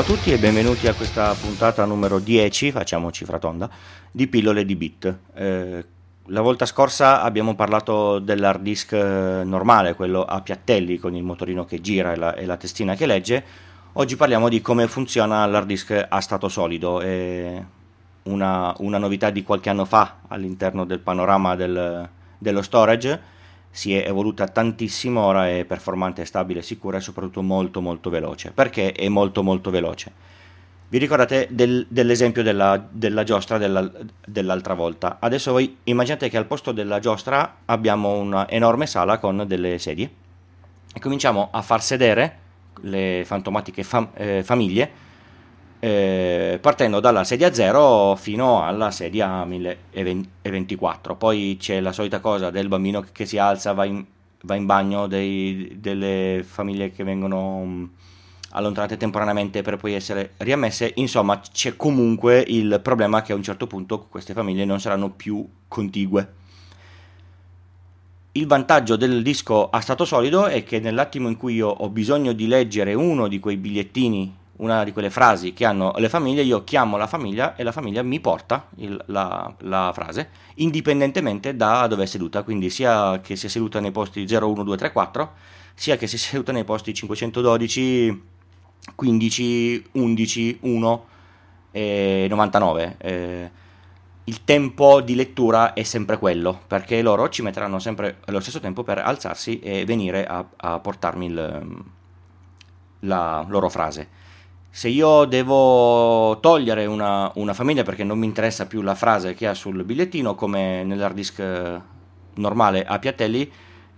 Ciao a tutti e benvenuti a questa puntata numero 10, facciamo cifra tonda, di pillole di bit. Eh, la volta scorsa abbiamo parlato dell'hard disk eh, normale, quello a piattelli con il motorino che gira e la, e la testina che legge. Oggi parliamo di come funziona l'hard disk a stato solido. È una, una novità di qualche anno fa all'interno del panorama del, dello storage si è evoluta tantissimo, ora è performante, stabile, sicura e soprattutto molto molto veloce. Perché è molto molto veloce? Vi ricordate del, dell'esempio della, della giostra della, dell'altra volta? Adesso voi immaginate che al posto della giostra abbiamo un'enorme sala con delle sedie e cominciamo a far sedere le fantomatiche fam, eh, famiglie eh, partendo dalla sedia 0 fino alla sedia 1024. Poi c'è la solita cosa del bambino che si alza, va in, va in bagno, dei, delle famiglie che vengono mm, allontanate temporaneamente per poi essere riammesse. Insomma, c'è comunque il problema che a un certo punto queste famiglie non saranno più contigue. Il vantaggio del disco a stato solido è che nell'attimo in cui io ho bisogno di leggere uno di quei bigliettini una di quelle frasi che hanno le famiglie, io chiamo la famiglia e la famiglia mi porta il, la, la, frase, indipendentemente da dove è seduta, quindi sia che sia seduta nei posti 0, 1, 2, 3, 4, sia che sia seduta nei posti 512, 15, 11, 1 e 99. Eh, il tempo di lettura è sempre quello, perché loro ci metteranno sempre lo stesso tempo per alzarsi e venire a, a portarmi il, la loro frase se io devo togliere una, una, famiglia perché non mi interessa più la frase che ha sul bigliettino, come nell'hard disk eh, normale a piattelli,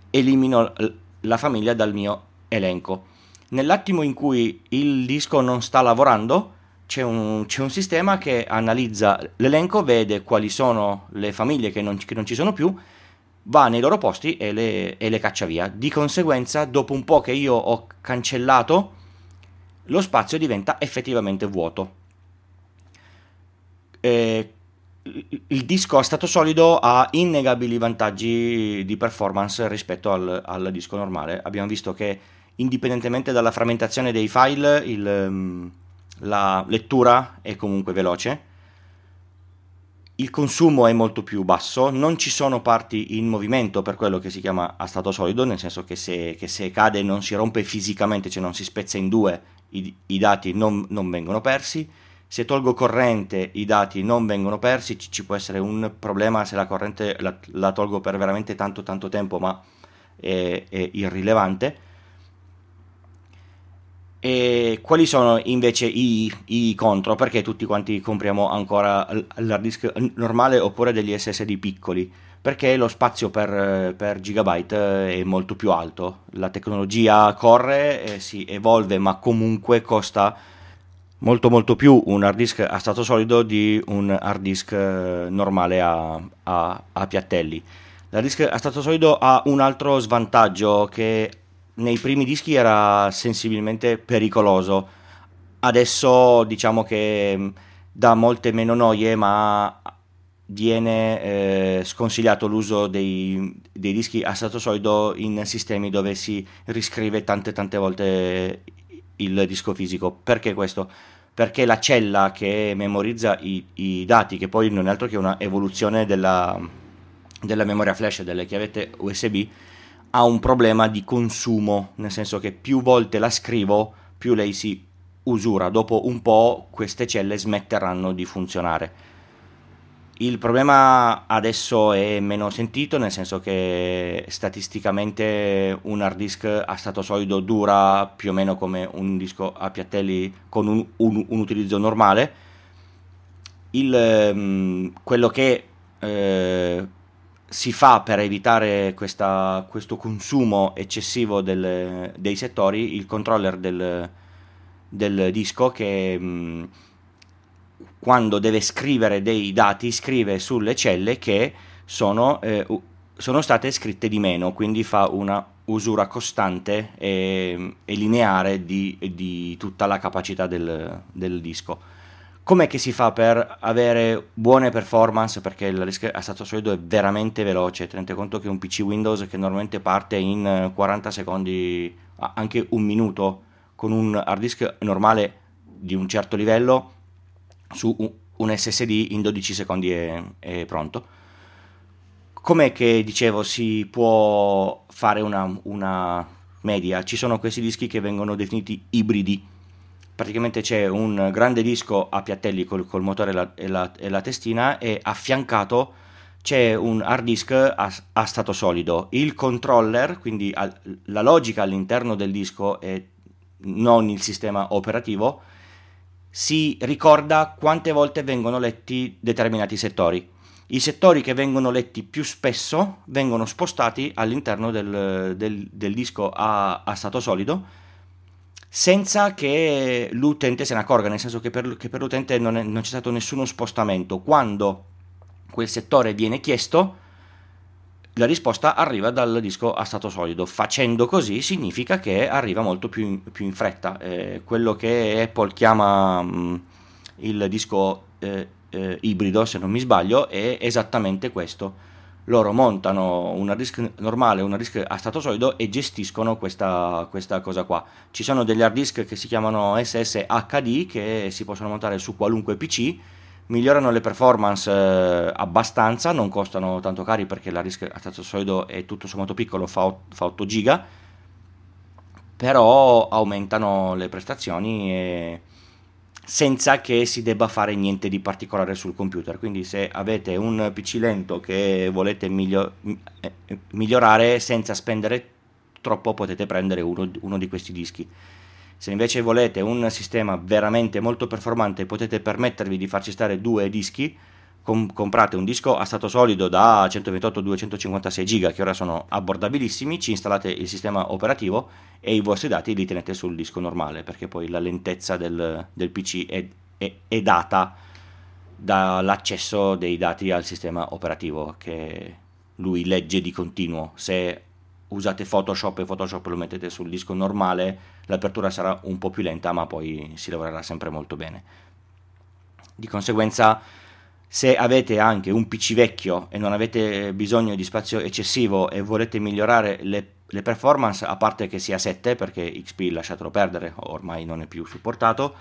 elimino la famiglia dal mio elenco. Nell'attimo in cui il disco non sta lavorando, c'è un, c'è un sistema che analizza l'elenco, vede quali sono le famiglie che non, che non ci sono più, va nei loro posti e le, e le caccia via. Di conseguenza, dopo un po' che io ho cancellato lo spazio diventa effettivamente vuoto. Eh, il disco a stato solido ha innegabili vantaggi di performance rispetto al, al disco normale. Abbiamo visto che indipendentemente dalla frammentazione dei file, il, mm, la lettura è comunque veloce il consumo è molto più basso, non ci sono parti in movimento per quello che si chiama a stato solido, nel senso che se, che se cade non si rompe fisicamente, cioè non si spezza in due, i, i dati non, non, vengono persi. Se tolgo corrente i dati non vengono persi, ci, ci può essere un problema se la corrente la, la, tolgo per veramente tanto tanto tempo, ma è, è irrilevante e quali sono invece i, i, contro? Perché tutti quanti compriamo ancora l'hard disk normale oppure degli SSD piccoli? Perché lo spazio per, per gigabyte eh, è molto più alto. La tecnologia corre, eh, si evolve, ma comunque costa molto molto più un hard disk a stato solido di un hard disk eh, normale a, a, a piattelli. L'hard disk a stato solido ha un altro svantaggio che nei primi dischi era sensibilmente pericoloso. Adesso diciamo che mm, dà molte meno noie, ma viene eh, sconsigliato l'uso dei, dei, dischi a stato solido in sistemi dove si riscrive tante tante volte il disco fisico. Perché questo? Perché la cella che memorizza i, i dati, che poi non è altro che una evoluzione della, della memoria flash delle chiavette USB, ha un problema di consumo, nel senso che più volte la scrivo, più lei si usura. Dopo un po' queste celle smetteranno di funzionare. Il problema adesso è meno sentito, nel senso che statisticamente un hard disk a stato solido dura più o meno come un disco a piattelli con un, un, un utilizzo normale. Il, mm, quello che eh, si fa per evitare questa, questo consumo eccessivo del, dei settori il controller del, del disco che mh, mm, quando deve scrivere dei dati scrive sulle celle che sono, eh, sono state scritte di meno, quindi fa una usura costante e, e lineare di, di, tutta la capacità del, del disco. Com'è che si fa per avere buone performance? Perché il RISC a stato solido è veramente veloce, tenete conto che un PC Windows che normalmente parte in 40 eh, secondi, anche un minuto, con un hard disk normale di un certo livello, su un SSD in 12 secondi è, è pronto. Com'è che, dicevo, si può fare una, una media? Ci sono questi dischi che vengono definiti ibridi, praticamente c'è un grande disco a piattelli col, col motore e la, e, la, e la, testina e affiancato c'è un hard disk a, a stato solido. Il controller, quindi al, la logica all'interno del disco e non il sistema operativo, si ricorda quante volte vengono letti determinati settori. I settori che vengono letti più spesso vengono spostati all'interno del, del, del disco a, a stato solido senza che l'utente se ne accorga, nel senso che per, che per l'utente non, è, non c'è stato nessuno spostamento. Quando quel settore viene chiesto, la risposta arriva dal disco a stato solido. Facendo così significa che arriva molto più in, più in fretta. Eh, quello che Apple chiama mh, mm, il disco eh, eh, ibrido, se non mi sbaglio, è esattamente questo loro montano una RISC normale, una RISC a stato solido e gestiscono questa, questa, cosa qua. Ci sono degli hard disk che si chiamano SSHD che si possono montare su qualunque PC, migliorano le performance eh, abbastanza, non costano tanto cari perché la RISC a stato solido è tutto sommato piccolo, fa, fa 8 giga, però aumentano le prestazioni e senza che si debba fare niente di particolare sul computer. Quindi se avete un PC lento che volete miglio eh, migliorare senza spendere troppo potete prendere uno, uno, di questi dischi. Se invece volete un sistema veramente molto performante potete permettervi di farci stare due dischi com- comprate un disco a stato solido da 128-256 giga che ora sono abbordabilissimi, ci installate il sistema operativo e i vostri dati li tenete sul disco normale perché poi la lentezza del, del PC è, è, è data dall'accesso dei dati al sistema operativo che lui legge di continuo. Se usate Photoshop e Photoshop lo mettete sul disco normale, l'apertura sarà un po' più lenta, ma poi si lavorerà sempre molto bene. Di conseguenza se avete anche un PC vecchio e non avete eh, bisogno di spazio eccessivo e volete migliorare le, le performance, a parte che sia 7 perché XP lasciatelo perdere, ormai non è più supportato,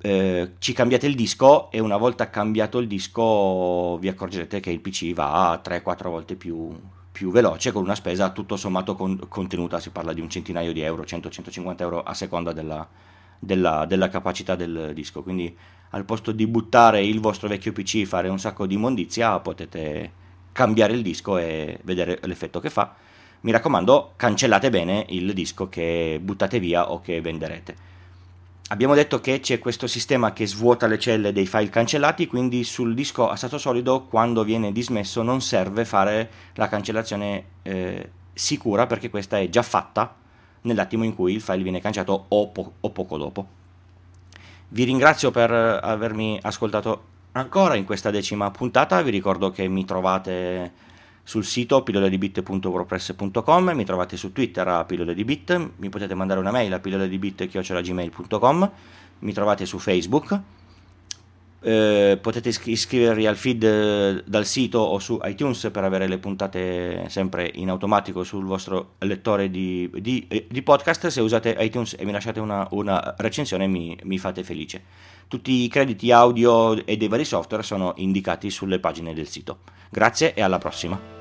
eh, ci cambiate il disco e una volta cambiato il disco vi accorgerete che il PC va 3-4 volte più, più veloce con una spesa tutto sommato con, contenuta, si parla di un centinaio di euro, 100-150 euro a seconda della, della, della capacità del disco. Quindi al posto di buttare il vostro vecchio PC e fare un sacco di immondizia, potete cambiare il disco e vedere l'effetto che fa. Mi raccomando, cancellate bene il disco che buttate via o che venderete. Abbiamo detto che c'è questo sistema che svuota le celle dei file cancellati, quindi sul disco a stato solido quando viene dismesso non serve fare la cancellazione eh, sicura perché questa è già fatta nell'attimo in cui il file viene cancellato o, po- o poco dopo. Vi ringrazio per eh, avermi ascoltato ancora in questa decima puntata, vi ricordo che mi trovate sul sito pilloledibit.wordpress.com, mi trovate su Twitter a pilloledibit, mi potete mandare una mail a pilloledibit.gmail.com, mi trovate su Facebook eh, potete iscrivervi al feed eh, dal sito o su iTunes per avere le puntate sempre in automatico sul vostro lettore di, di, eh, di podcast. Se usate iTunes e mi lasciate una, una recensione mi, mi, fate felice. Tutti i crediti audio e dei vari software sono indicati sulle pagine del sito. Grazie e alla prossima.